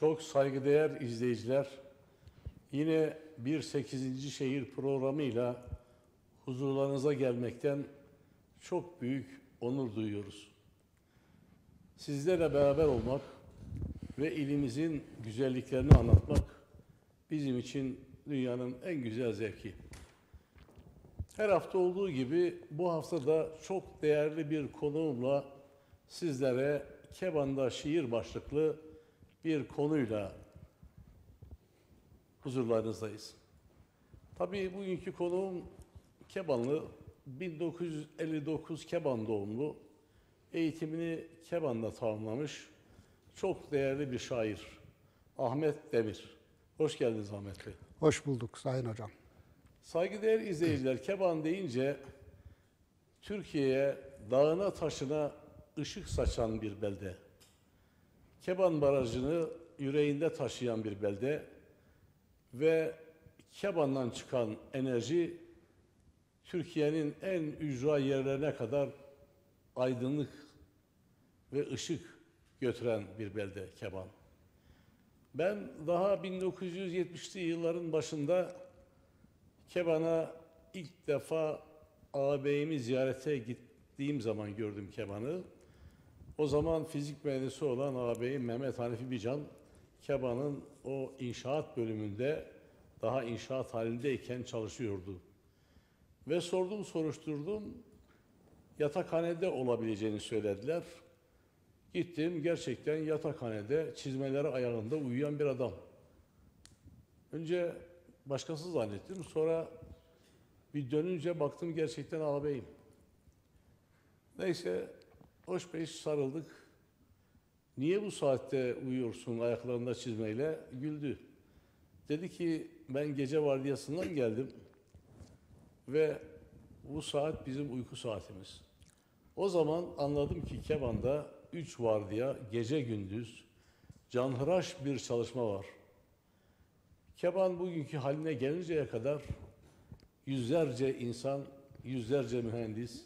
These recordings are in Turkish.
Çok saygıdeğer izleyiciler, yine bir 8. şehir programıyla huzurlarınıza gelmekten çok büyük onur duyuyoruz. Sizlerle beraber olmak ve ilimizin güzelliklerini anlatmak bizim için dünyanın en güzel zevki. Her hafta olduğu gibi bu hafta da çok değerli bir konuğumla sizlere Keban'da şiir başlıklı bir konuyla huzurlarınızdayız. Tabii bugünkü konuğum Kebanlı, 1959 Keban doğumlu, eğitimini Keban'da tamamlamış çok değerli bir şair Ahmet Demir. Hoş geldiniz Ahmet Bey. Hoş bulduk Sayın Hocam. Saygıdeğer izleyiciler, Keban deyince Türkiye'ye dağına taşına ışık saçan bir belde. Keban Barajı'nı yüreğinde taşıyan bir belde ve Keban'dan çıkan enerji Türkiye'nin en ücra yerlerine kadar aydınlık ve ışık götüren bir belde Keban. Ben daha 1970'li yılların başında Keban'a ilk defa ağabeyimi ziyarete gittiğim zaman gördüm Keban'ı. O zaman fizik mühendisi olan ağabeyim Mehmet Hanifi Bican, Keba'nın o inşaat bölümünde daha inşaat halindeyken çalışıyordu. Ve sordum soruşturdum, yatakhanede olabileceğini söylediler. Gittim gerçekten yatakhanede çizmeleri ayağında uyuyan bir adam. Önce başkası zannettim. Sonra bir dönünce baktım gerçekten ağabeyim. Neyse hoş beş sarıldık. Niye bu saatte uyuyorsun ayaklarında çizmeyle? Güldü. Dedi ki ben gece vardiyasından geldim ve bu saat bizim uyku saatimiz. O zaman anladım ki Keban'da üç vardiya gece gündüz canhıraş bir çalışma var. Keban bugünkü haline gelinceye kadar yüzlerce insan, yüzlerce mühendis,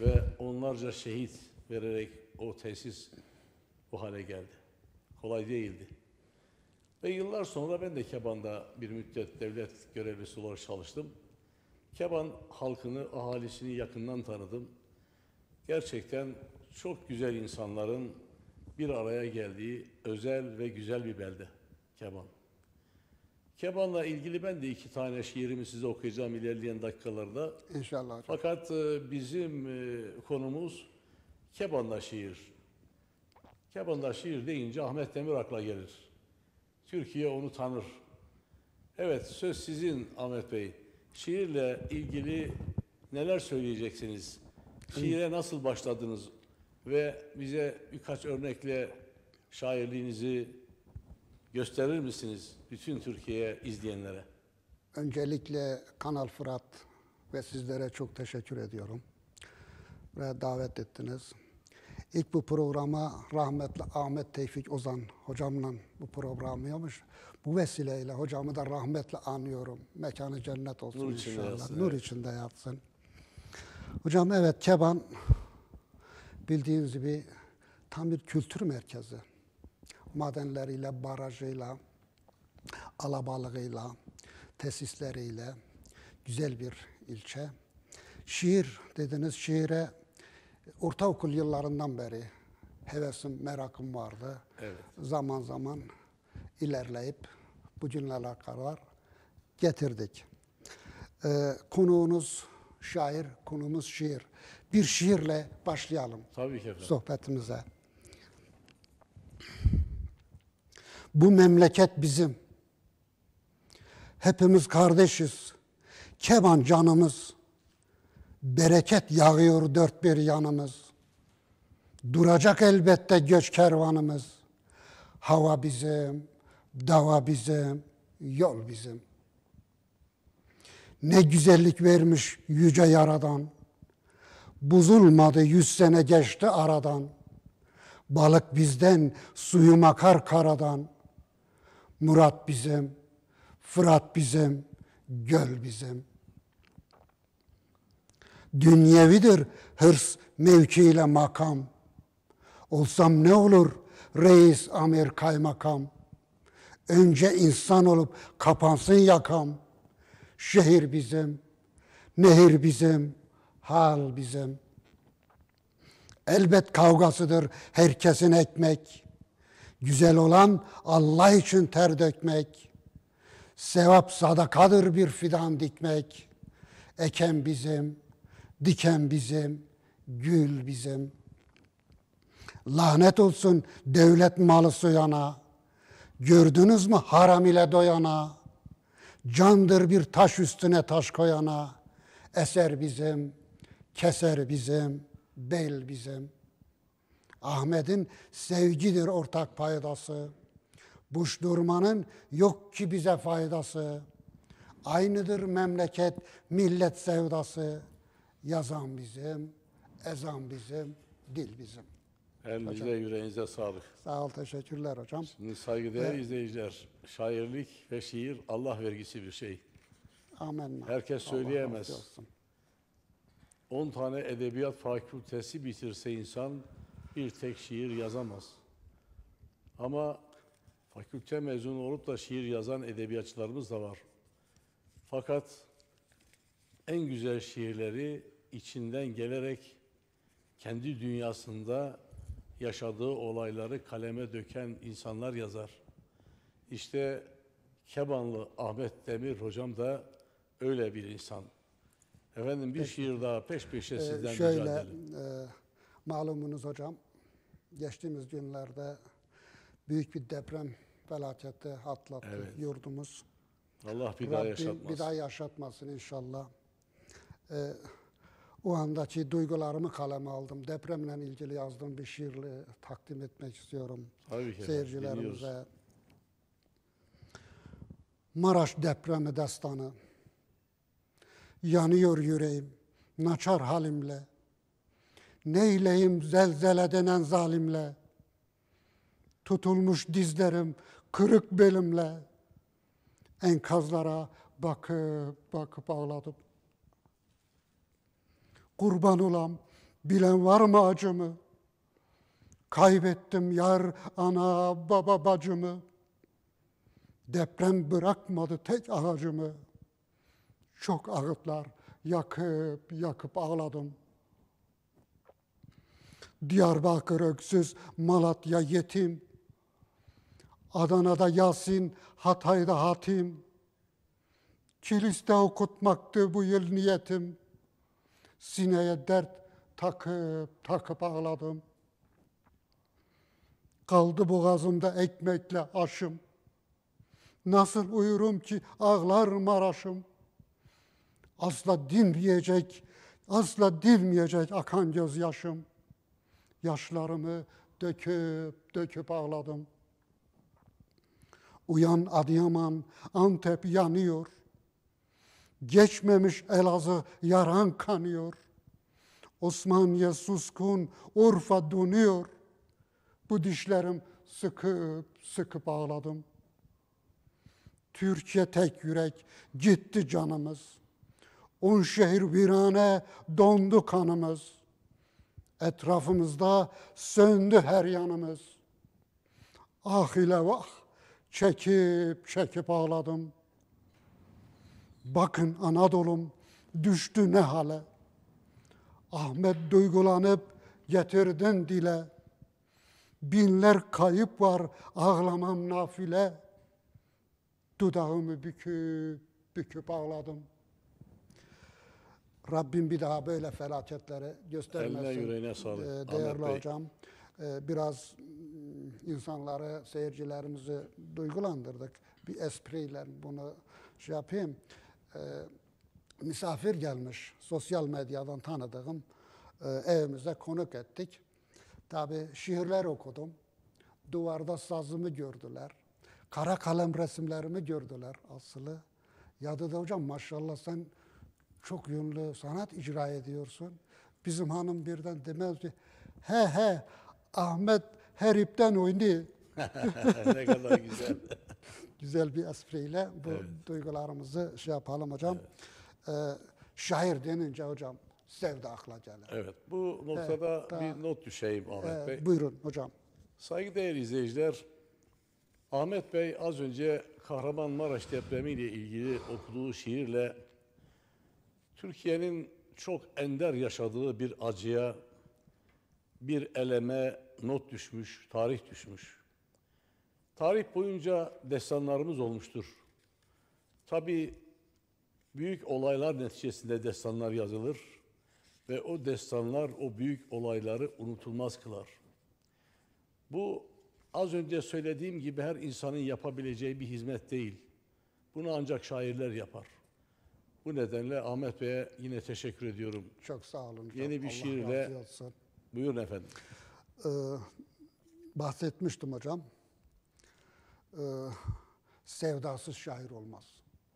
ve onlarca şehit vererek o tesis bu hale geldi. Kolay değildi. Ve yıllar sonra ben de Keban'da bir müddet devlet görevlisi olarak çalıştım. Keban halkını, ahalisini yakından tanıdım. Gerçekten çok güzel insanların bir araya geldiği özel ve güzel bir belde Keban. Keban'la ilgili ben de iki tane şiirimi size okuyacağım ilerleyen dakikalarda. İnşallah. Hocam. Fakat e, bizim e, konumuz Keban'la şiir. Keban'la şiir deyince Ahmet Demir akla gelir. Türkiye onu tanır. Evet söz sizin Ahmet Bey. Şiirle ilgili neler söyleyeceksiniz? Şiire nasıl başladınız? Ve bize birkaç örnekle şairliğinizi, gösterir misiniz bütün Türkiye'ye izleyenlere? Öncelikle Kanal Fırat ve sizlere çok teşekkür ediyorum. ve davet ettiniz. İlk bu programa rahmetli Ahmet Tevfik Ozan hocamla bu programı yapmış. Bu vesileyle hocamı da rahmetle anıyorum. Mekanı cennet olsun Nur inşallah. Yatsın, Nur evet. içinde yatsın. Hocam evet Keban bildiğiniz gibi tam bir kültür merkezi madenleriyle, barajıyla, alabalığıyla, tesisleriyle güzel bir ilçe. Şiir dediniz, şiire ortaokul yıllarından beri hevesim, merakım vardı. Evet. Zaman zaman ilerleyip bu cümlelere kadar getirdik. Ee, konuğunuz şair, konumuz şiir. Bir şiirle başlayalım Tabii ki efendim. sohbetimize. Bu memleket bizim. Hepimiz kardeşiz. Keban canımız. Bereket yağıyor dört bir yanımız. Duracak elbette göç kervanımız. Hava bizim, dava bizim, yol bizim. Ne güzellik vermiş yüce yaradan. Buzulmadı yüz sene geçti aradan. Balık bizden, suyum akar karadan.'' Murat bizim, Fırat bizim, göl bizim. Dünyevidir hırs mevkiyle makam. Olsam ne olur reis, amir, kaymakam. Önce insan olup kapansın yakam. Şehir bizim, nehir bizim, hal bizim. Elbet kavgasıdır herkesin ekmek. Güzel olan Allah için ter dökmek. Sevap sadakadır bir fidan dikmek. Eken bizim, diken bizim, gül bizim. Lanet olsun devlet malı suyana. Gördünüz mü haram ile doyana. Candır bir taş üstüne taş koyana. Eser bizim, keser bizim, bel bizim.'' Ahmet'in sevgidir ortak paydası. Buşturmanın yok ki bize faydası. Aynıdır memleket, millet sevdası. Yazan bizim, ezan bizim, dil bizim. Elinize yüreğinize sağlık. Sağ ol, teşekkürler hocam. Şimdi saygıdeğer ve, izleyiciler, şairlik ve şiir Allah vergisi bir şey. Amin. Herkes söyleyemez. 10 tane edebiyat fakültesi bitirse insan bir tek şiir yazamaz. Ama fakülte mezunu olup da şiir yazan edebiyatçılarımız da var. Fakat en güzel şiirleri içinden gelerek kendi dünyasında yaşadığı olayları kaleme döken insanlar yazar. İşte Kebanlı Ahmet Demir hocam da öyle bir insan. Efendim bir Peki. şiir daha peş peşe ee, sizden şöyle, rica edelim. E, Malumunuz hocam, geçtiğimiz günlerde büyük bir deprem felaketi atlattı evet. yurdumuz. Allah bir Rabbim daha yaşatmasın. Bir daha yaşatmasın inşallah. Ee, o andaki duygularımı kaleme aldım. Depremle ilgili yazdığım bir şiirle takdim etmek istiyorum Tabii seyircilerimize. Biliyoruz. Maraş depremi destanı. Yanıyor yüreğim, naçar halimle. Neyleyim zelzele denen zalimle? Tutulmuş dizlerim, kırık belimle. Enkazlara bakıp bakıp ağladım. Kurban olam, bilen var mı acımı? Kaybettim yar, ana, baba, bacımı. Deprem bırakmadı tek ağacımı. Çok ağıtlar yakıp yakıp ağladım.'' Diyarbakır öksüz, Malatya yetim. Adana'da Yasin, Hatay'da Hatim. Kiliste okutmaktı bu yıl niyetim. Sineye dert takıp takıp ağladım. Kaldı boğazımda ekmekle aşım. Nasıl uyurum ki ağlar Maraş'ım. Asla dinmeyecek, asla dinmeyecek akan gözyaşım yaşlarımı döküp döküp ağladım. Uyan Adıyaman, Antep yanıyor. Geçmemiş Elazığ yaran kanıyor. Osmaniye suskun, Urfa dönüyor. Bu dişlerim sıkıp sıkıp ağladım. Türkiye tek yürek, gitti canımız. On şehir virane, dondu kanımız.'' Etrafımızda söndü her yanımız. Ah ile vah, çekip çekip ağladım. Bakın Anadolu'm düştü ne hale. Ahmet duygulanıp getirdin dile. Binler kayıp var ağlamam nafile. Dudağımı büküp büküp ağladım. Rabbim bir daha böyle felaketlere göstermesin. Eline yüreğine ee, sağlık. değerli Ahmet hocam. E, biraz mm, insanları, seyircilerimizi duygulandırdık. Bir espriyle bunu şey yapayım. Ee, misafir gelmiş. Sosyal medyadan tanıdığım e, evimize konuk ettik. Tabi şiirler okudum. Duvarda sazımı gördüler. Kara kalem resimlerimi gördüler aslı. Ya dedi hocam maşallah sen çok yönlü sanat icra ediyorsun. Bizim hanım birden demez ki he he Ahmet her ipten oynadı. ne kadar güzel. güzel bir espriyle bu evet. duygularımızı şey yapalım hocam. Evet. Ee, şair denince hocam sevda akla gelir. Evet bu noktada evet, daha, bir not düşeyim Ahmet e, Bey. Buyurun hocam. Saygıdeğer izleyiciler, Ahmet Bey az önce Kahramanmaraş depremi ile ilgili okuduğu şiirle Türkiye'nin çok ender yaşadığı bir acıya, bir eleme not düşmüş, tarih düşmüş. Tarih boyunca destanlarımız olmuştur. Tabi büyük olaylar neticesinde destanlar yazılır ve o destanlar o büyük olayları unutulmaz kılar. Bu az önce söylediğim gibi her insanın yapabileceği bir hizmet değil. Bunu ancak şairler yapar. Bu nedenle Ahmet Bey'e yine teşekkür ediyorum. Çok sağ olun. Yeni bir Allah şiirle. Buyurun efendim. Ee, bahsetmiştim hocam. Ee, sevdasız şair olmaz.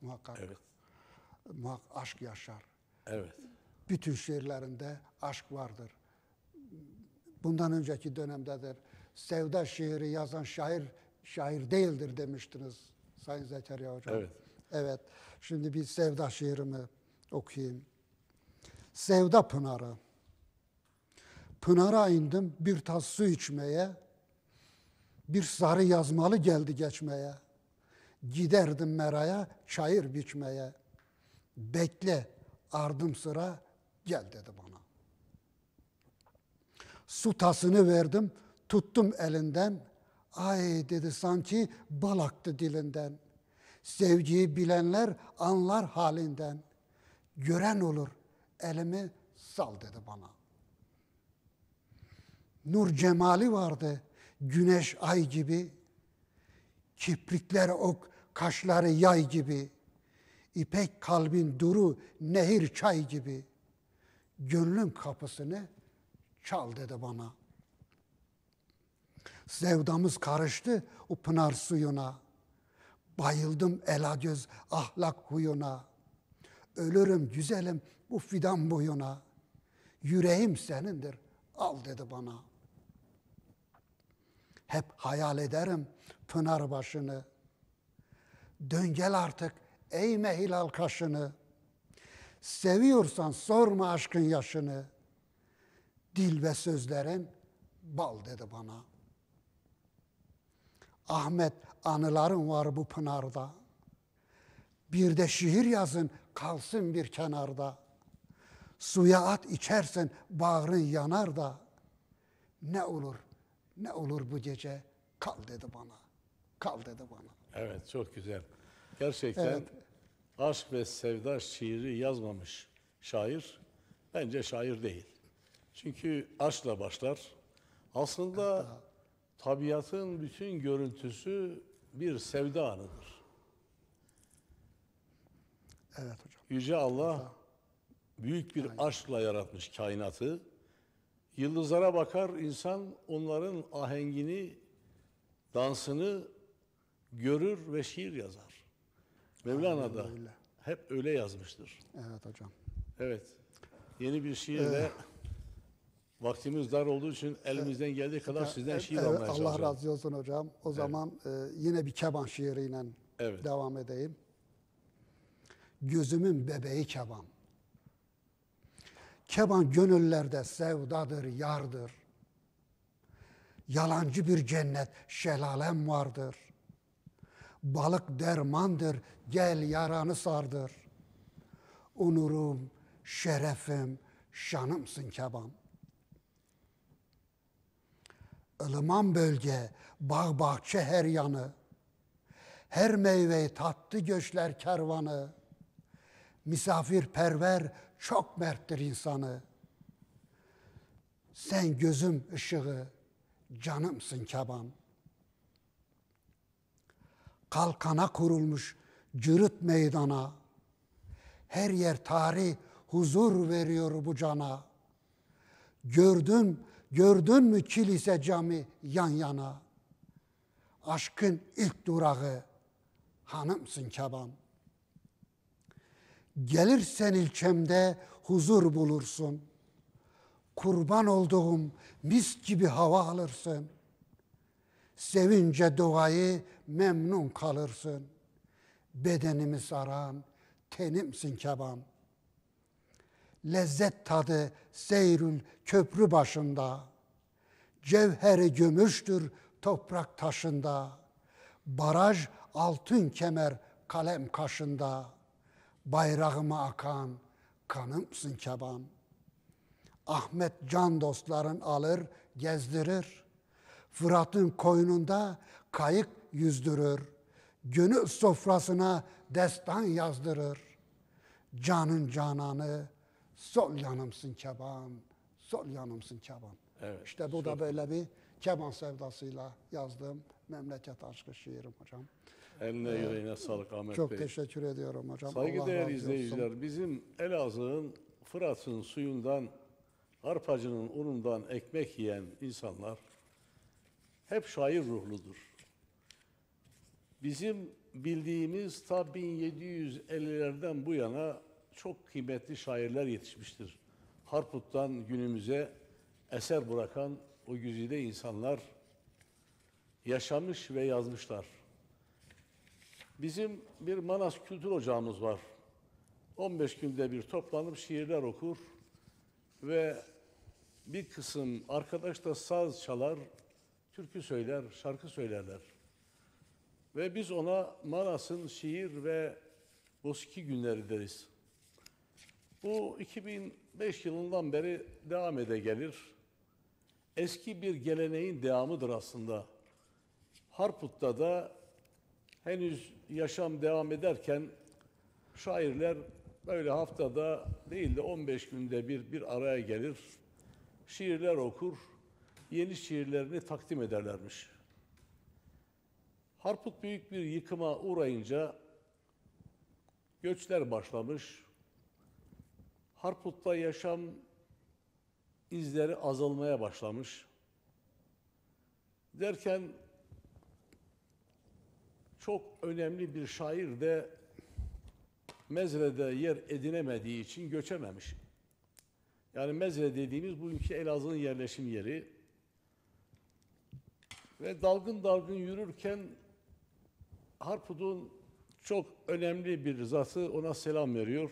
Muhakkak. Evet. Muhak aşk yaşar. Evet. Bütün şiirlerinde aşk vardır. Bundan önceki dönemdedir. Sevda şiiri yazan şair şair değildir demiştiniz Sayın Zekeriya Hocam. Evet. Evet. Şimdi bir sevda şiirimi okuyayım. Sevda Pınarı. Pınara indim bir tas su içmeye, bir sarı yazmalı geldi geçmeye. Giderdim meraya çayır biçmeye. Bekle ardım sıra gel dedi bana. Su tasını verdim, tuttum elinden. Ay dedi sanki balaktı dilinden.'' Sevgiyi bilenler anlar halinden. Gören olur. Elimi sal dedi bana. Nur cemali vardı. Güneş ay gibi. Kiprikler ok, kaşları yay gibi. İpek kalbin duru nehir çay gibi. Gönlüm kapısını çal dedi bana. Sevdamız karıştı o pınar suyuna.'' Bayıldım ela göz ahlak huyuna. Ölürüm güzelim bu fidan boyuna. Yüreğim senindir al dedi bana. Hep hayal ederim pınar başını. Dön gel artık eğme hilal kaşını. Seviyorsan sorma aşkın yaşını. Dil ve sözlerin bal dedi bana.'' Ahmet anıların var bu pınarda. Bir de şiir yazın kalsın bir kenarda. Suya at içersen bağrın yanar da. Ne olur, ne olur bu gece kal dedi bana. Kal dedi bana. Evet çok güzel. Gerçekten evet. aşk ve sevda şiiri yazmamış şair bence şair değil. Çünkü aşkla başlar. Aslında evet, tabiatın bütün görüntüsü bir sevda anıdır. Evet hocam. Yüce Allah büyük bir aşkla yaratmış kainatı. Yıldızlara bakar insan onların ahengini, dansını görür ve şiir yazar. Mevlana Aynen da hep öyle yazmıştır. Evet hocam. Evet. Yeni bir şiirle ee, Vaktimiz dar olduğu için elimizden geldiği kadar sizden şiir şey evet, almaya Allah Allah razı olsun hocam. O zaman e, yine bir keban şiiriyle evet. devam edeyim. Gözümün bebeği keban. Keban gönüllerde sevdadır, yardır. Yalancı bir cennet şelalem vardır. Balık dermandır, gel yaranı sardır. Onurum, şerefim, şanımsın keban.'' ılıman bölge, bağ bahçe her yanı, her meyveyi tatlı göçler kervanı, misafir perver çok merttir insanı. Sen gözüm ışığı, canımsın kaban. Kalkana kurulmuş cırıt meydana, her yer tarih huzur veriyor bu cana. Gördüm Gördün mü kilise cami yan yana? Aşkın ilk durağı hanımsın keban. Gelirsen ilçemde huzur bulursun. Kurban olduğum mis gibi hava alırsın. Sevince doğayı memnun kalırsın. Bedenimi saran tenimsin keban.'' lezzet tadı seyrül köprü başında. Cevheri gümüştür toprak taşında. Baraj altın kemer kalem kaşında. Bayrağıma akan kanımsın kebam. Ahmet can dostların alır gezdirir. Fırat'ın koynunda kayık yüzdürür. Gönül sofrasına destan yazdırır. Canın cananı sol yanımsın keban, sol yanımsın keban. Evet. İşte bu da böyle bir keban sevdasıyla yazdım. memleket aşkı şiirim hocam. Eline ee, yüreğine sağlık Ahmet çok Bey. Çok teşekkür ediyorum hocam. Saygıdeğer izleyiciler bizim Elazığ'ın Fırat'ın suyundan, arpacının unundan ekmek yiyen insanlar hep şair ruhludur. Bizim bildiğimiz ta 1750'lerden bu yana çok kıymetli şairler yetişmiştir. Harput'tan günümüze eser bırakan o güzide insanlar yaşamış ve yazmışlar. Bizim bir Manas Kültür Ocağımız var. 15 günde bir toplanıp şiirler okur ve bir kısım arkadaş da saz çalar, türkü söyler, şarkı söylerler. Ve biz ona Manas'ın şiir ve musiki günleri deriz. Bu 2005 yılından beri devam ede gelir. Eski bir geleneğin devamıdır aslında. Harput'ta da henüz yaşam devam ederken şairler böyle haftada değil de 15 günde bir bir araya gelir. Şiirler okur, yeni şiirlerini takdim ederlermiş. Harput büyük bir yıkıma uğrayınca göçler başlamış. Harput'ta yaşam izleri azalmaya başlamış. Derken çok önemli bir şair de Mezre'de yer edinemediği için göçememiş. Yani Mezre dediğimiz bugünkü Elazığ'ın yerleşim yeri. Ve dalgın dalgın yürürken Harput'un çok önemli bir zatı ona selam veriyor.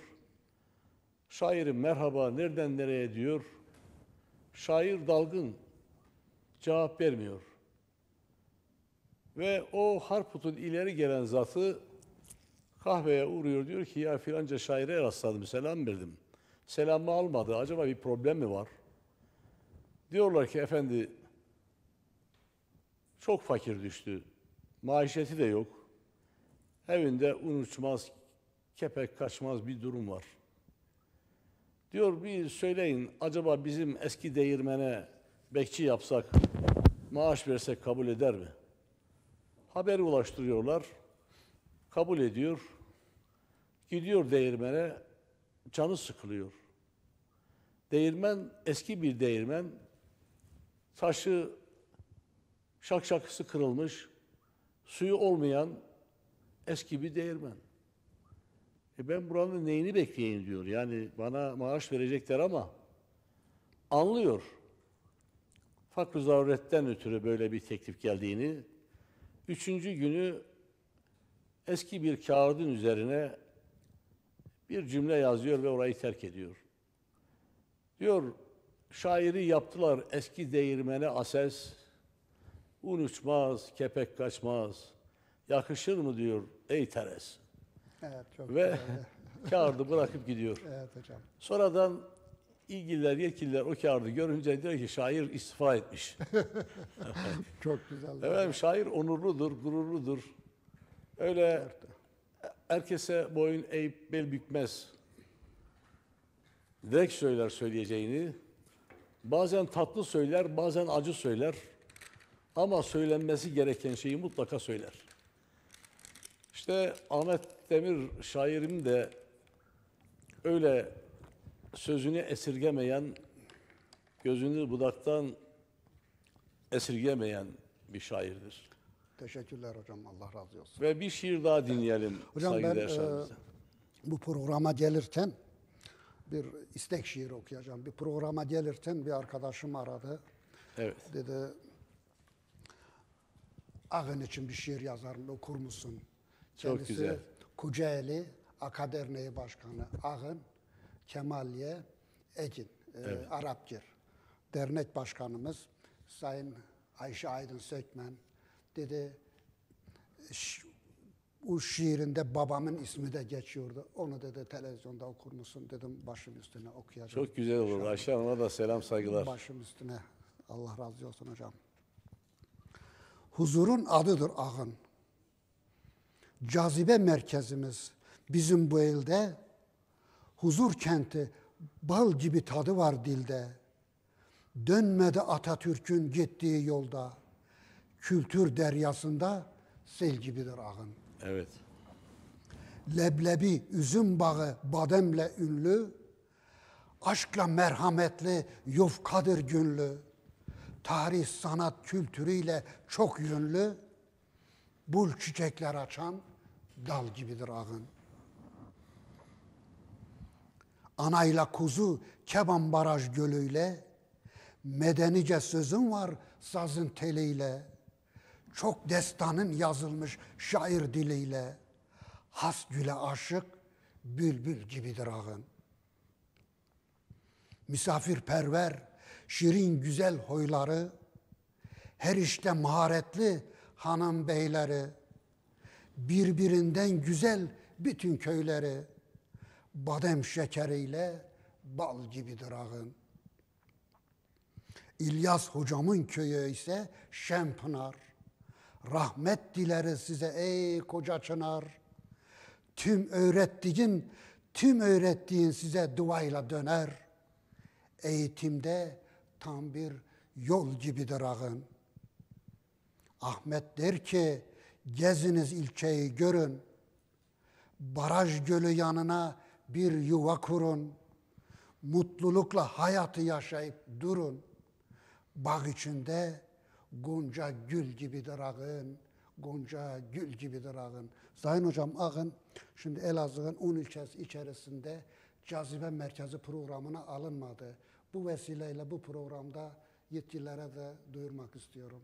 Şairim merhaba nereden nereye diyor. Şair dalgın cevap vermiyor. Ve o Harput'un ileri gelen zatı kahveye uğruyor diyor ki ya filanca şaire rastladım selam verdim. Selamı almadı acaba bir problem mi var? Diyorlar ki efendi çok fakir düştü. Maişeti de yok. Evinde un uçmaz, kepek kaçmaz bir durum var.'' Diyor bir söyleyin acaba bizim eski değirmene bekçi yapsak, maaş versek kabul eder mi? Haber ulaştırıyorlar, kabul ediyor. Gidiyor değirmene, canı sıkılıyor. Değirmen eski bir değirmen. Taşı şak şakısı kırılmış, suyu olmayan eski bir değirmen. E ben buranın neyini bekleyeyim diyor. Yani bana maaş verecekler ama anlıyor. Fakr-ı zaruretten ötürü böyle bir teklif geldiğini. Üçüncü günü eski bir kağıdın üzerine bir cümle yazıyor ve orayı terk ediyor. Diyor, şairi yaptılar eski değirmene ases, un uçmaz, kepek kaçmaz, yakışır mı diyor ey teres. Evet, çok Ve güzel. kağıdı bırakıp gidiyor. Evet hocam. Sonradan ilgililer, yetkililer o kağıdı görünce diyor ki şair istifa etmiş. çok güzel. Efendim şair onurludur, gururludur. Öyle herkese boyun eğip bel bükmez. Direkt söyler söyleyeceğini. Bazen tatlı söyler, bazen acı söyler. Ama söylenmesi gereken şeyi mutlaka söyler. İşte Ahmet Demir şairim de öyle sözünü esirgemeyen, gözünü budaktan esirgemeyen bir şairdir. Teşekkürler hocam. Allah razı olsun. Ve bir şiir daha dinleyelim. Hocam ben e, bu programa gelirken bir istek şiiri okuyacağım. Bir programa gelirken bir arkadaşım aradı. Evet. Dedi Ağın için bir şiir yazarım okur musun? Çok Kendisi güzel. Kucaeli Akaderneği Başkanı Ağın, Kemalye Ekin, e, evet. e, Arapgir. Dernek Başkanımız Sayın Ayşe Aydın Sökmen dedi bu şiirinde babamın ismi de geçiyordu. Onu dedi televizyonda okur musun dedim başım üstüne okuyacağım. Çok güzel olur Ayşe Hanım'a da selam saygılar. Başım üstüne Allah razı olsun hocam. Huzurun adıdır ağın cazibe merkezimiz bizim bu elde. Huzur kenti bal gibi tadı var dilde. Dönmedi Atatürk'ün gittiği yolda. Kültür deryasında sel gibidir ağın. Evet. Leblebi, üzüm bağı, bademle ünlü, aşkla merhametli, yufkadır günlü, tarih, sanat, kültürüyle çok yönlü, bul çiçekler açan, dal gibidir ağın. Anayla kuzu Keban Baraj gölüyle, medenice sözün var sazın teliyle, çok destanın yazılmış şair diliyle, has güle aşık bülbül gibidir ağın. Misafirperver, şirin güzel hoyları, her işte maharetli hanım beyleri, birbirinden güzel bütün köyleri badem şekeriyle bal gibidir ağın. İlyas hocamın köyü ise Şempınar. Rahmet dileriz size ey koca çınar. Tüm öğrettiğin, tüm öğrettiğin size duayla döner. Eğitimde tam bir yol gibidir ağın. Ahmet der ki, geziniz ilçeyi görün. Baraj gölü yanına bir yuva kurun. Mutlulukla hayatı yaşayıp durun. Bağ içinde Gonca gül gibi ağın, Gonca gül gibi ağın. Sayın hocam ağın, şimdi Elazığ'ın 10 ilçesi içerisinde cazibe merkezi programına alınmadı. Bu vesileyle bu programda yetkililere de duyurmak istiyorum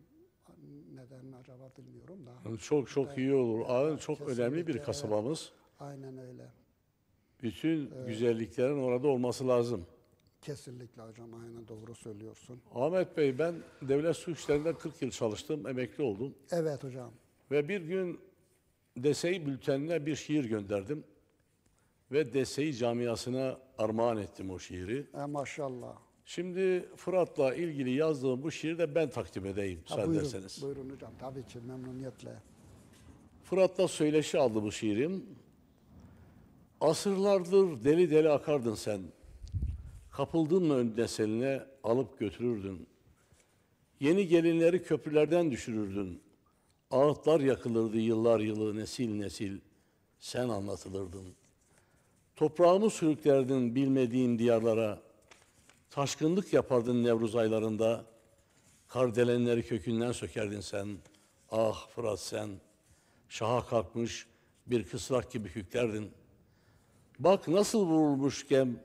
neden acaba bilmiyorum da. çok çok iyi olur. Ağın çok önemli bir kasabamız. Aynen öyle. Bütün ee, güzelliklerin orada olması lazım. Kesinlikle hocam aynen doğru söylüyorsun. Ahmet Bey ben devlet su işlerinde 40 yıl çalıştım, emekli oldum. Evet hocam. Ve bir gün DSEİ bültenine bir şiir gönderdim. Ve DSEİ camiasına armağan ettim o şiiri. E, maşallah. Şimdi Fırat'la ilgili yazdığım bu şiiri de ben takdim edeyim ha, buyurun, derseniz. Buyurun hocam tabii ki memnuniyetle. Fırat'la söyleşi aldı bu şiirim. Asırlardır deli deli akardın sen. Kapıldın mı önüne seline alıp götürürdün. Yeni gelinleri köprülerden düşürürdün. Ağıtlar yakılırdı yıllar yılı nesil nesil. Sen anlatılırdın. Toprağımı sürüklerdin bilmediğim diyarlara.'' Taşkınlık yapardın Nevruz aylarında. Kardelenleri kökünden sökerdin sen. Ah Fırat sen. Şaha kalkmış bir kısrak gibi küklerdin. Bak nasıl vurulmuş gem.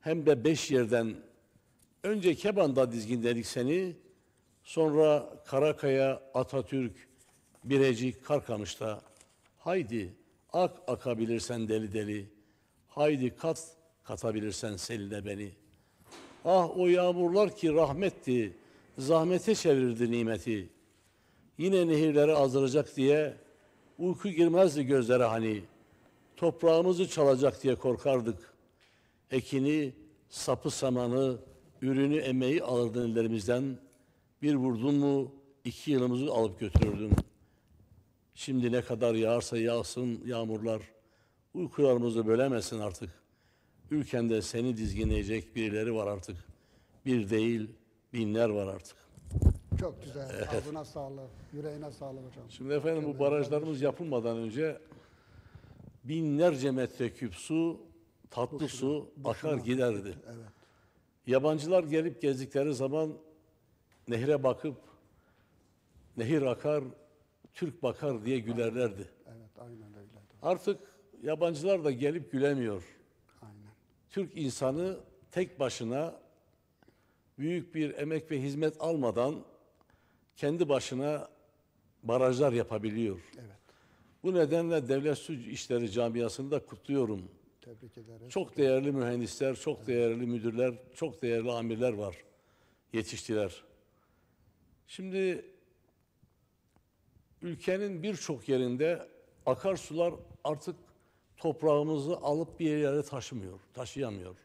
Hem de beş yerden. Önce Keban'da dizginledik seni. Sonra Karakaya, Atatürk, Birecik, Karkamış'ta. Haydi ak akabilirsen deli deli. Haydi kat katabilirsen seline beni.'' Ah o yağmurlar ki rahmetti, zahmete çevirdi nimeti. Yine nehirleri azdıracak diye uyku girmezdi gözlere hani. Toprağımızı çalacak diye korkardık. Ekini, sapı samanı, ürünü emeği alırdın ellerimizden. Bir vurdun mu iki yılımızı alıp götürürdün. Şimdi ne kadar yağarsa yağsın yağmurlar uykularımızı bölemesin artık. Ülkende seni dizginleyecek birileri var artık. Bir değil, binler var artık. Çok güzel. Evet. Ağzına sağlık, yüreğine sağlık hocam. Şimdi efendim bu barajlarımız yapılmadan önce binlerce metreküp su, tatlı boşuna, su akar giderdi. Evet. Yabancılar gelip gezdikleri zaman nehre bakıp nehir akar, Türk bakar diye gülerlerdi. Evet, aynen öyle. Artık yabancılar da gelip gülemiyor. Türk insanı tek başına büyük bir emek ve hizmet almadan kendi başına barajlar yapabiliyor. Evet. Bu nedenle Devlet Su İşleri Camiası'nı da kutluyorum. Tebrik ederim. Çok değerli mühendisler, çok evet. değerli müdürler, çok değerli amirler var. Yetiştiler. Şimdi ülkenin birçok yerinde akarsular artık toprağımızı alıp bir yere taşımıyor, taşıyamıyor.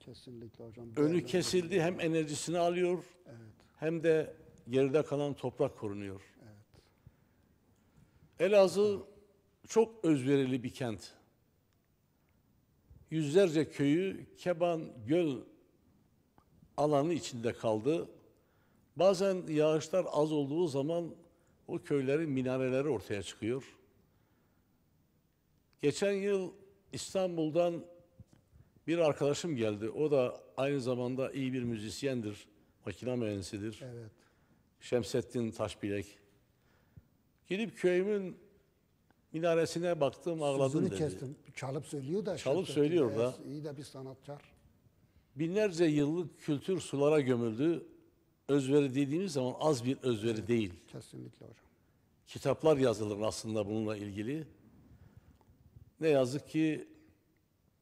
Kesinlikle hocam. Önü kesildi hem enerjisini alıyor evet. hem de geride kalan toprak korunuyor. Evet. Elazığ evet. çok özverili bir kent. Yüzlerce köyü Keban Göl alanı içinde kaldı. Bazen yağışlar az olduğu zaman o köylerin minareleri ortaya çıkıyor. Geçen yıl İstanbul'dan bir arkadaşım geldi. O da aynı zamanda iyi bir müzisyendir. Makina mühendisidir. Evet. Şemsettin Taşbilek. Gidip köyümün minaresine baktım ağladım Sözünü dedi. kestim. Çalıp söylüyor da. Çalıp söylüyor da. İyi de bir sanatçar. Binlerce yıllık kültür sulara gömüldü. Özveri dediğimiz zaman az bir özveri evet, değil. Kesinlikle hocam. Kitaplar yazılır aslında bununla ilgili. Ne yazık ki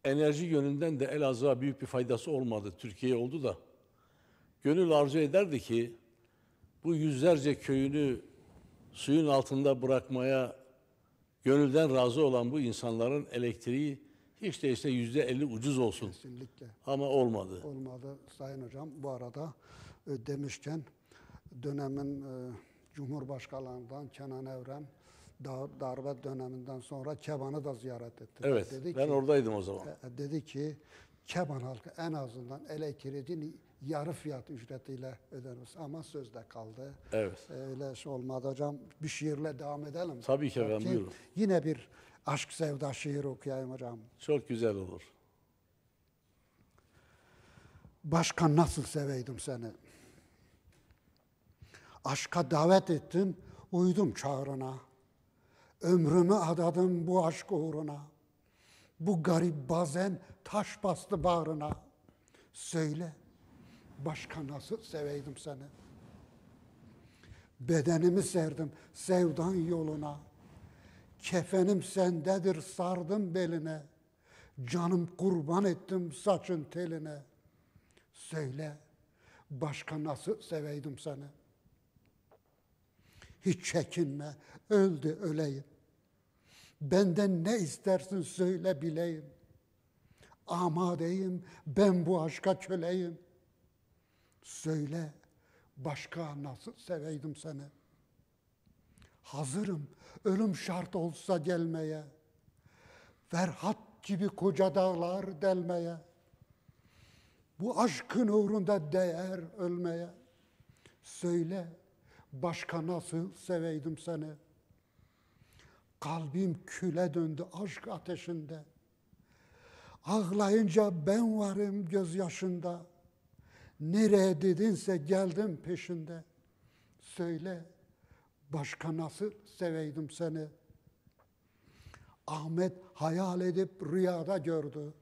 enerji yönünden de Elazığ'a büyük bir faydası olmadı. Türkiye oldu da. Gönül arzu ederdi ki bu yüzlerce köyünü suyun altında bırakmaya gönülden razı olan bu insanların elektriği hiç değilse yüzde elli ucuz olsun. Kesinlikle. Ama olmadı. Olmadı Sayın Hocam. Bu arada e, demişken dönemin e, Cumhurbaşkanlarından Kenan Evren darbe döneminden sonra Keban'ı da ziyaret etti. Evet, dedi ben ki, oradaydım o zaman. E, e, dedi ki, Keban halkı en azından elektriğini yarı fiyat ücretiyle öderiz. Ama sözde kaldı. Evet. E, öyle şey olmadı hocam. Bir şiirle devam edelim. Tabii ki efendim, buyurun. Yine bir aşk sevda şiir okuyayım hocam. Çok güzel olur. Başka nasıl seveydim seni? Aşka davet ettin, uydum çağrına. Ömrümü adadım bu aşk uğruna. Bu garip bazen taş bastı bağrına. Söyle, başka nasıl seveydim seni? Bedenimi serdim sevdan yoluna. Kefenim sendedir sardım beline. Canım kurban ettim saçın teline. Söyle, başka nasıl seveydim seni? Hiç çekinme, öldü öleyim. Benden ne istersin söyle bileyim. Amadeyim, ben bu aşka köleyim. Söyle, başka nasıl seveydim seni? Hazırım, ölüm şart olsa gelmeye. Ferhat gibi koca dağlar delmeye. Bu aşkın uğrunda değer ölmeye. Söyle, başka nasıl seveydim seni?'' Kalbim küle döndü aşk ateşinde. Ağlayınca ben varım gözyaşında. Nereye dedinse geldim peşinde. Söyle başka nasıl seveydim seni. Ahmet hayal edip rüyada gördü.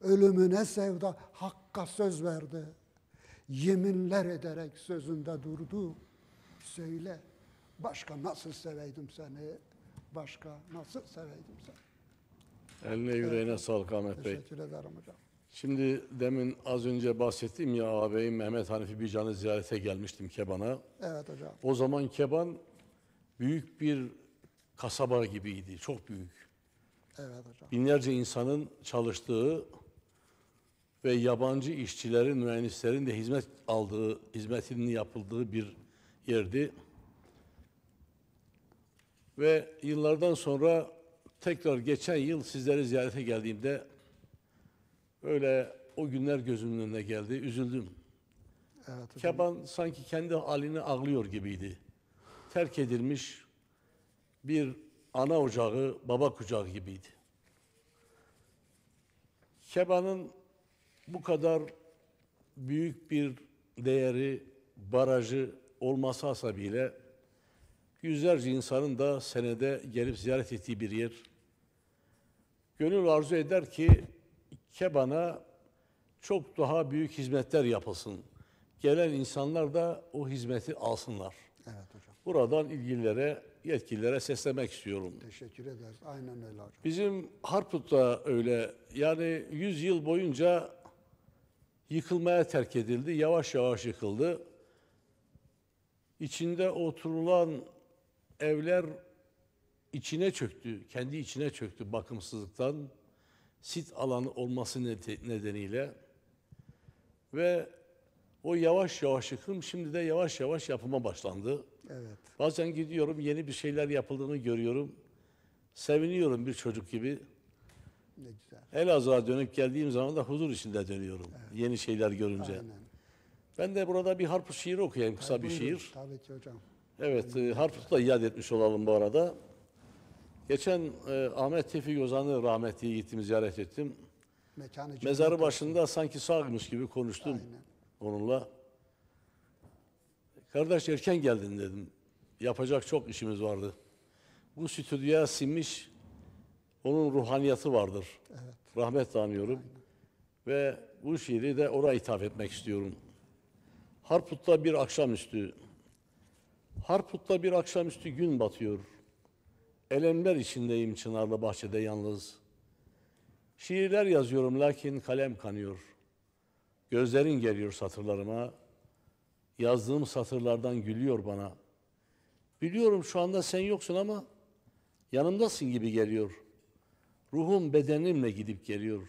Ölümüne sevda hakka söz verdi. Yeminler ederek sözünde durdu. Söyle başka nasıl seveydim seni.'' başka nasıl seveydim sen? Eline evet. yüreğine sağlık Ahmet Bey. Teşekkür ederim hocam. Şimdi demin az önce bahsettiğim ya ağabeyim Mehmet Hanifi Bican'ı ziyarete gelmiştim Keban'a. Evet hocam. O zaman Keban büyük bir kasaba gibiydi. Çok büyük. Evet hocam. Binlerce insanın çalıştığı ve yabancı işçilerin, mühendislerin de hizmet aldığı, hizmetinin yapıldığı bir yerdi. Ve yıllardan sonra tekrar geçen yıl sizleri ziyarete geldiğimde öyle o günler gözümün önüne geldi. Üzüldüm. Evet, Keban sanki kendi halini ağlıyor gibiydi. Terk edilmiş bir ana ocağı, baba kucağı gibiydi. Keban'ın bu kadar büyük bir değeri, barajı olması hasebiyle Yüzlerce insanın da senede gelip ziyaret ettiği bir yer. Gönül arzu eder ki Keban'a çok daha büyük hizmetler yapılsın. Gelen insanlar da o hizmeti alsınlar. Evet hocam. Buradan ilgililere, yetkililere seslemek istiyorum. Teşekkür ederiz. Aynen öyle hocam. Bizim da öyle yani 100 yıl boyunca yıkılmaya terk edildi. Yavaş yavaş yıkıldı. İçinde oturulan Evler içine çöktü, kendi içine çöktü bakımsızlıktan, sit alanı olması nedeniyle ve o yavaş yavaş yıkım şimdi de yavaş yavaş yapıma başlandı. Evet. Bazen gidiyorum yeni bir şeyler yapıldığını görüyorum. Seviniyorum bir çocuk gibi. Ne güzel. Elazığ'a dönüp geldiğim zaman da huzur içinde dönüyorum. Evet. Yeni şeyler görünce. Aynen. Ben de burada bir harp şiiri okuyayım kısa Hayır, bir buyurun. şiir. Tabii ki hocam. Evet, e, Harput'u da iade etmiş olalım bu arada. Geçen e, Ahmet Tevfik Ozan'ı rahmetliye gittim, ziyaret ettim. Mekanı Mezarı başında sanki sağmış gibi konuştum Aynen. onunla. Kardeş erken geldin dedim. Yapacak çok işimiz vardı. Bu stüdyoya sinmiş onun ruhaniyatı vardır. Evet. Rahmetle anıyorum. Ve bu şiiri de oraya hitap etmek istiyorum. Harput'ta bir akşamüstü Harput'ta bir akşamüstü gün batıyor. Elemler içindeyim Çınarlı bahçede yalnız. Şiirler yazıyorum lakin kalem kanıyor. Gözlerin geliyor satırlarıma. Yazdığım satırlardan gülüyor bana. Biliyorum şu anda sen yoksun ama yanımdasın gibi geliyor. Ruhum bedenimle gidip geliyor.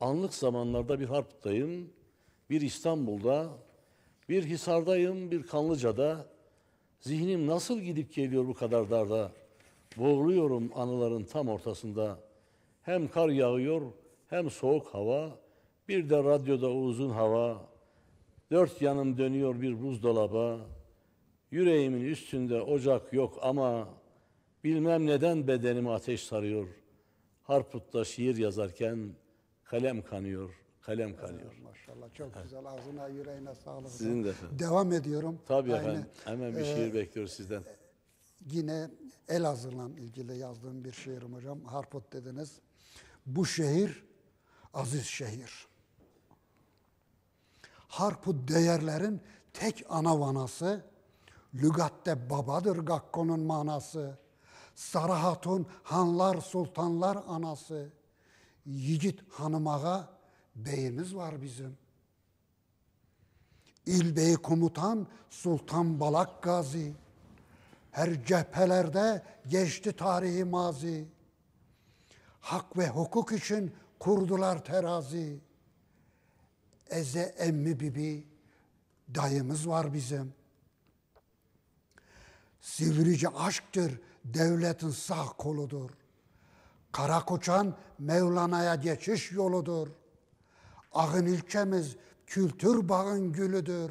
Anlık zamanlarda bir Harput'tayım, bir İstanbul'da, bir Hisar'dayım, bir Kanlıca'da, Zihnim nasıl gidip geliyor bu kadar darda? Boğuluyorum anıların tam ortasında. Hem kar yağıyor hem soğuk hava. Bir de radyoda uzun hava. Dört yanım dönüyor bir buzdolaba. Yüreğimin üstünde ocak yok ama bilmem neden bedenimi ateş sarıyor. Harput'ta şiir yazarken kalem kanıyor kalem ee, kalıyor. Maşallah çok evet. güzel. Ağzına yüreğine sağlık. Sizin de efendim. Devam ediyorum. Tabii Aynı, efendim. Hemen bir e, şiir bekliyoruz sizden. E, yine Elazığ'la ilgili yazdığım bir şiirim hocam. Harput dediniz. Bu şehir aziz şehir. Harput değerlerin tek ana vanası, lügatte babadır gakkonun manası. Sarahat'un hanlar sultanlar anası, Yigit hanımağa beyimiz var bizim. İlbeyi komutan Sultan Balak Gazi. Her cephelerde geçti tarihi mazi. Hak ve hukuk için kurdular terazi. Eze emmi bibi dayımız var bizim. Sivrici aşktır, devletin sağ koludur. Karakoçan Mevlana'ya geçiş yoludur. Ağın ilçemiz kültür bağın gülüdür.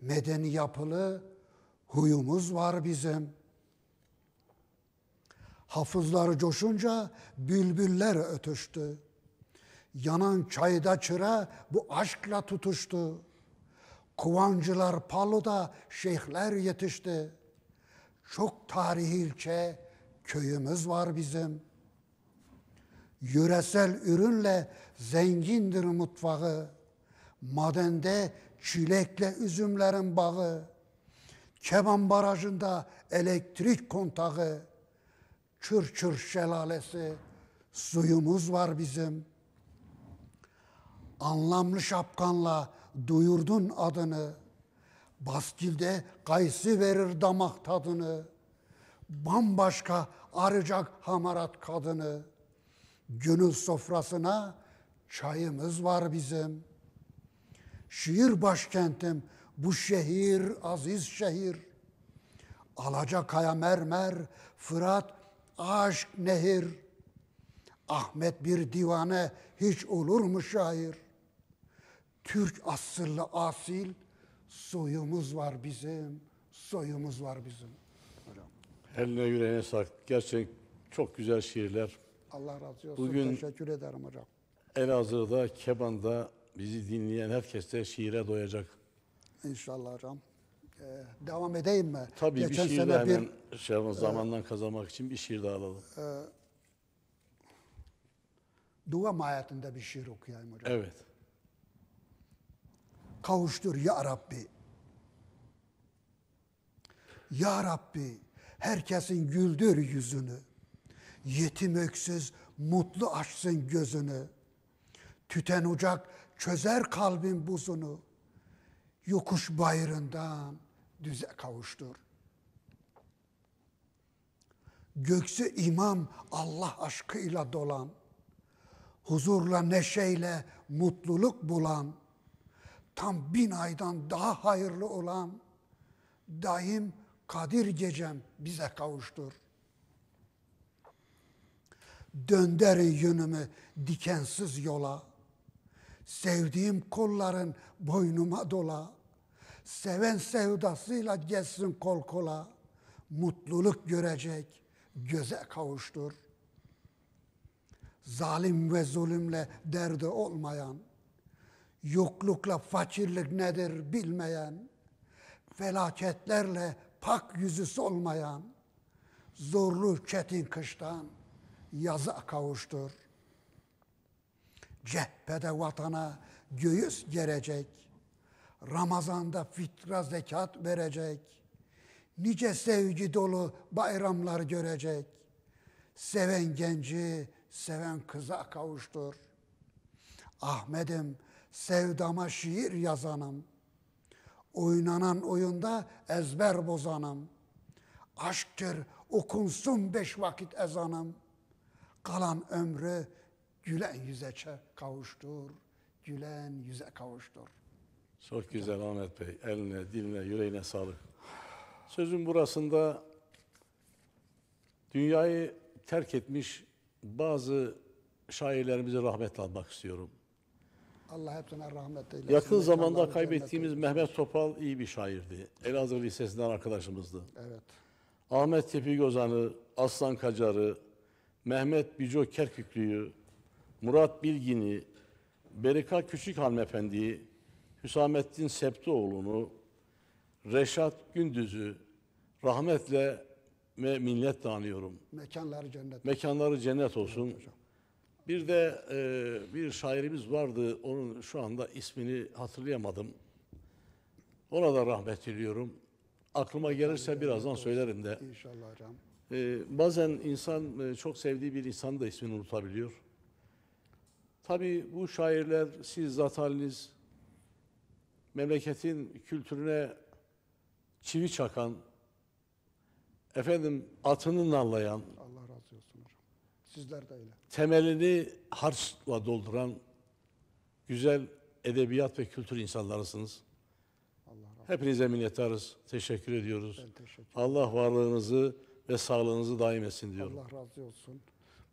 Medeni yapılı huyumuz var bizim. Hafızları coşunca bülbüller ötüştü. Yanan çayda çıra bu aşkla tutuştu. Kuvancılar paluda şeyhler yetişti. Çok tarihi ilçe köyümüz var bizim.'' Yöresel ürünle zengindir mutfağı. Madende çilekle üzümlerin bağı. Keban barajında elektrik kontağı. Çırçır çır şelalesi. Suyumuz var bizim. Anlamlı şapkanla duyurdun adını. Baskilde kayısı verir damak tadını. Bambaşka arayacak hamarat kadını.'' Gönül sofrasına çayımız var bizim. Şiir başkentim bu şehir aziz şehir. Alaca kaya mermer, Fırat aşk nehir. Ahmet bir divane hiç olur mu şair? Türk asırlı asil soyumuz var bizim, soyumuz var bizim. Eline yüreğine sağlık. Gerçekten çok güzel şiirler. Allah razı olsun. Bugün Teşekkür ederim hocam. Elazığ'da, Keban'da bizi dinleyen herkes de şiire doyacak. İnşallah hocam. Ee, devam edeyim mi? Tabii Geçen bir şiir sene hemen bir, şey, ee, zamandan e, kazanmak için bir şiir daha alalım. E, ee, dua mahiyetinde bir şiir okuyayım hocam. Evet. Kavuştur ya Rabbi. Ya Rabbi herkesin güldür yüzünü. Yetim öksüz mutlu açsın gözünü. Tüten ocak çözer kalbin buzunu. Yokuş bayırından düze kavuştur. Göksü imam Allah aşkıyla dolan. Huzurla neşeyle mutluluk bulan. Tam bin aydan daha hayırlı olan. Daim Kadir gecem bize kavuştur.'' Dönderin yönümü dikensiz yola. Sevdiğim kolların boynuma dola. Seven sevdasıyla gezsin kol kola. Mutluluk görecek, göze kavuştur. Zalim ve zulümle derdi olmayan, yoklukla fakirlik nedir bilmeyen, felaketlerle pak yüzü solmayan, zorlu çetin kıştan, Yazı kavuştur. Cehbede vatana göğüs gerecek. Ramazanda fitra zekat verecek. Nice sevgi dolu bayramlar görecek. Seven genci, seven kıza kavuştur. Ahmet'im sevdama şiir yazanım. Oynanan oyunda ezber bozanım. Aşktır okunsun beş vakit ezanım.'' kalan ömrü gülen yüze kavuştur. Gülen yüze kavuştur. Çok güzel Ahmet Bey. Eline, diline, yüreğine sağlık. Sözün burasında dünyayı terk etmiş bazı şairlerimizi rahmet almak istiyorum. Allah hepsine rahmet eylesin. Yakın zamanda kaybettiğimiz Mehmet Topal iyi bir şairdi. Elazığ Lisesi'nden arkadaşımızdı. Evet. Ahmet Tepi Gozan'ı, Aslan Kacar'ı, Mehmet Bico Kerküklü'yü, Murat Bilgin'i, Berika Küçük Hanımefendi'yi, Hüsamettin Septioğlu'nu, Reşat Gündüz'ü rahmetle ve minnet tanıyorum. Mekanları cennet. Mekanları cennet olsun. bir de e, bir şairimiz vardı. Onun şu anda ismini hatırlayamadım. Ona da rahmet diliyorum. Aklıma gelirse birazdan söylerim de. İnşallah hocam. Ee, bazen insan e, çok sevdiği bir insanın da ismini unutabiliyor. Tabii bu şairler siz zat haliniz memleketin kültürüne çivi çakan, efendim atının anlayan, Allah razı olsun hocam. Sizler de öyle. temelini harçla dolduran güzel edebiyat ve kültür insanlarısınız. Allah razı olsun. Hepinize minnettarız. Teşekkür ediyoruz. Ben teşekkür ederim. Allah varlığınızı ve sağlığınızı daim etsin diyorum. Allah razı olsun.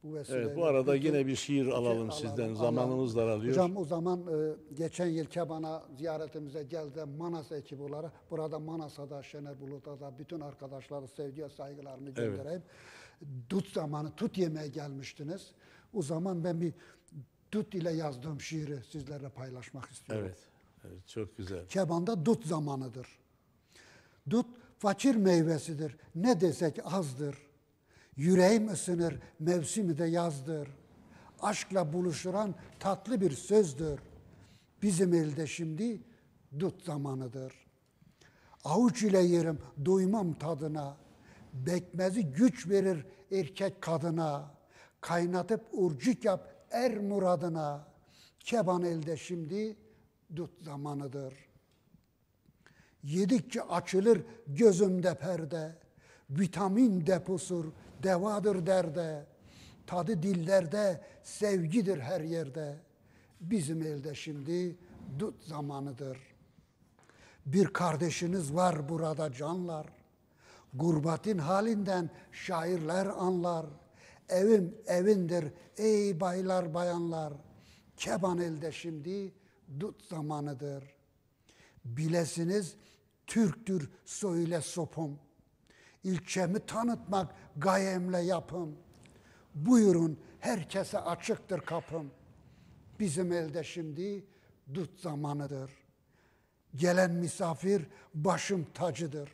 Bu evet, bu arada bütün, yine bir şiir alalım alalım, sizden. Alalım. Zamanımız daralıyor. Hocam o zaman e, geçen yıl Keban'a ziyaretimize geldi Manas ekibi olarak. Burada Manas'a da Şener Bulut'a da bütün arkadaşları sevgiye saygılarımı göndereyim. Evet. Dut zamanı, tut yemeğe gelmiştiniz. O zaman ben bir dut ile yazdığım şiiri sizlerle paylaşmak istiyorum. Evet, evet çok güzel. Keban'da dut zamanıdır. Dut fakir meyvesidir. Ne desek azdır. Yüreğim ısınır, mevsimi de yazdır. Aşkla buluşuran tatlı bir sözdür. Bizim elde şimdi dut zamanıdır. Avuç ile yerim, duymam tadına. Bekmezi güç verir erkek kadına. Kaynatıp urcuk yap er muradına. Keban elde şimdi dut zamanıdır. Yedikçe açılır gözümde perde. Vitamin deposur, devadır derde. Tadı dillerde, sevgidir her yerde. Bizim elde şimdi dut zamanıdır. Bir kardeşiniz var burada canlar. Gurbatin halinden şairler anlar. Evim evindir ey baylar bayanlar. Keban elde şimdi dut zamanıdır. Bilesiniz Türktür söyle sopum. İlçemi tanıtmak gayemle yapım. Buyurun herkese açıktır kapım. Bizim elde şimdi dut zamanıdır. Gelen misafir başım tacıdır.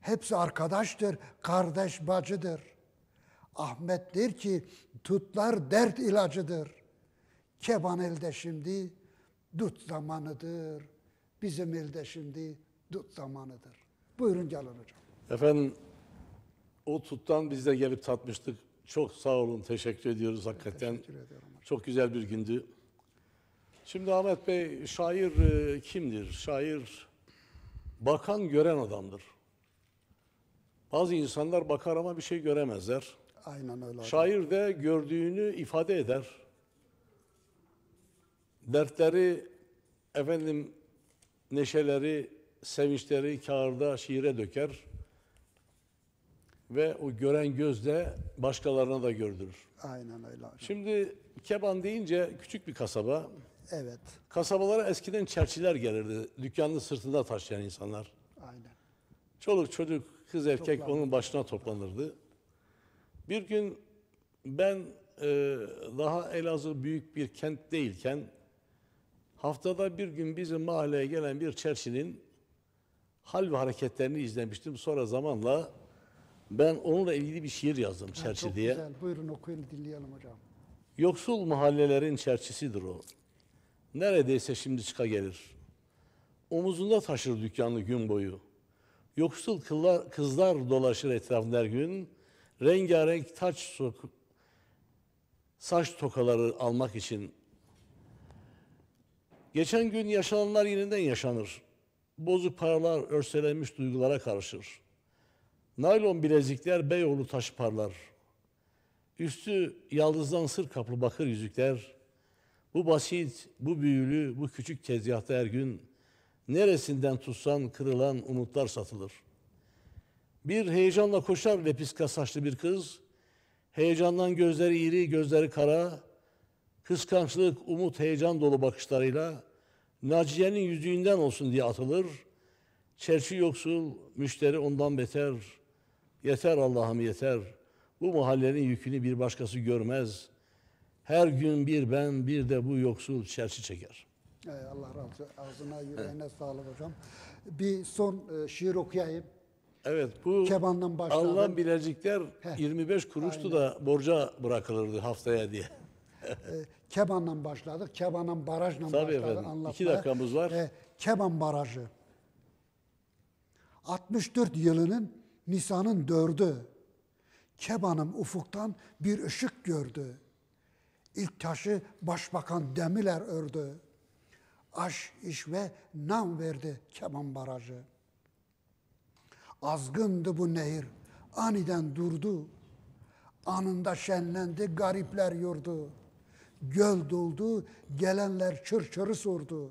Hepsi arkadaştır, kardeş bacıdır. Ahmet der ki tutlar dert ilacıdır. Keban elde şimdi dut zamanıdır. Bizim elde şimdi dut zamanıdır. Buyurun Celal Hocam. Efendim o tuttan biz de gelip tatmıştık. Çok sağ olun, teşekkür ediyoruz hakikaten. Teşekkür ediyorum. Çok güzel bir gündü. Şimdi Ahmet Bey, şair e, kimdir? Şair bakan gören adamdır. Bazı insanlar bakar ama bir şey göremezler. Aynen öyle. Şair de gördüğünü ifade eder. Dertleri, efendim neşeleri, sevinçleri kağırda şiire döker ve o gören gözle başkalarına da gördürür. Aynen öyle. Abi. Şimdi Keban deyince küçük bir kasaba. Evet. Kasabalara eskiden çerçiler gelirdi. Dükkanın sırtında taşıyan insanlar. Aynen. Çoluk çocuk, kız erkek Toplandı. onun başına toplanırdı. Bir gün ben e, daha Elazığ büyük bir kent değilken haftada bir gün bizim mahalleye gelen bir çerçinin hal ve hareketlerini izlemiştim. Sonra zamanla ben onunla ilgili bir şiir yazdım ha, çok diye. Güzel. Buyurun okuyun dinleyelim hocam. Yoksul mahallelerin çerçisidir o. Neredeyse şimdi çıka gelir. Omuzunda taşır dükkanı gün boyu. Yoksul kızlar, kızlar dolaşır etrafında her gün. Rengarenk taç sok saç tokaları almak için. Geçen gün yaşananlar yeniden yaşanır bozu paralar örselenmiş duygulara karışır. Naylon bilezikler Beyoğlu taş parlar. Üstü yaldızdan sır kaplı bakır yüzükler. Bu basit, bu büyülü, bu küçük tezgahta her gün neresinden tutsan kırılan umutlar satılır. Bir heyecanla koşar lepiska saçlı bir kız. Heyecandan gözleri iri, gözleri kara. Kıskançlık, umut, heyecan dolu bakışlarıyla Naciye'nin yüzüğünden olsun diye atılır. Çerçi yoksul, müşteri ondan beter. Yeter Allah'ım yeter. Bu mahallenin yükünü bir başkası görmez. Her gün bir ben, bir de bu yoksul çerçi çeker. Allah razı olsun. Ağzına yüreğine evet. sağlık hocam. Bir son e, şiir okuyayım. Evet bu Keban'dan başlayalım. alınan bilecikler Heh. 25 kuruştu Aynen. da borca bırakılırdı haftaya diye. E, Keban'dan başladık. Keban'dan barajla Tabii başladık efendim. anlatmaya. İki dakikamız var. E, Keban Barajı. 64 yılının Nisan'ın dördü. Keban'ım ufuktan bir ışık gördü. İlk taşı Başbakan Demiler ördü. Aş, iş ve nam verdi Keban Barajı. Azgındı bu nehir, aniden durdu. Anında şenlendi garipler yurdu göl doldu, gelenler çırçırı sordu.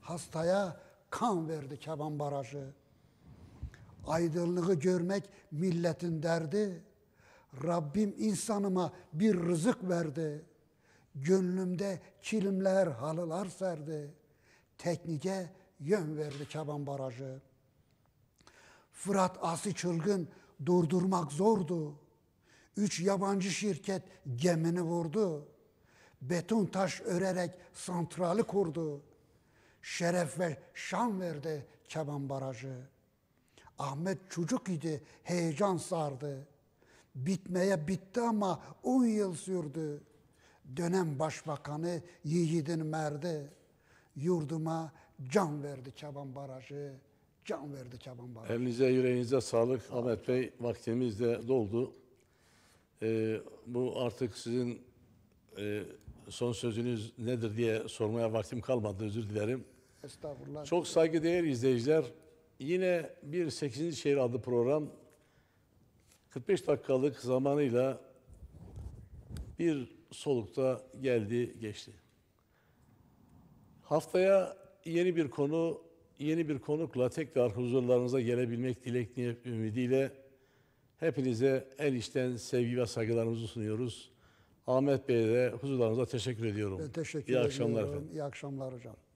Hastaya kan verdi Keban Barajı. Aydınlığı görmek milletin derdi. Rabbim insanıma bir rızık verdi. Gönlümde kilimler, halılar serdi. Teknike yön verdi Keban Barajı. Fırat Asi çılgın durdurmak zordu. Üç yabancı şirket gemini vurdu beton taş örerek santrali kurdu. Şeref ve şan verdi Keban Barajı. Ahmet çocuk idi, heyecan sardı. Bitmeye bitti ama 10 yıl sürdü. Dönem başbakanı yiğidin merdi. Yurduma can verdi Keban Barajı. Can verdi Keban Barajı. Elinize yüreğinize sağlık Sağ Ahmet Bey. Vaktimiz de doldu. Ee, bu artık sizin e, son sözünüz nedir diye sormaya vaktim kalmadı. Özür dilerim. Estağfurullah. Çok saygıdeğer izleyiciler. Yine bir 8. Şehir adlı program 45 dakikalık zamanıyla bir solukta geldi geçti. Haftaya yeni bir konu, yeni bir konukla tekrar huzurlarınıza gelebilmek dilek niyet ümidiyle hepinize en içten sevgi ve saygılarımızı sunuyoruz. Ahmet Bey'e de huzurlarınıza teşekkür ediyorum. Ben teşekkür İyi ediyorum. akşamlar efendim. İyi akşamlar hocam.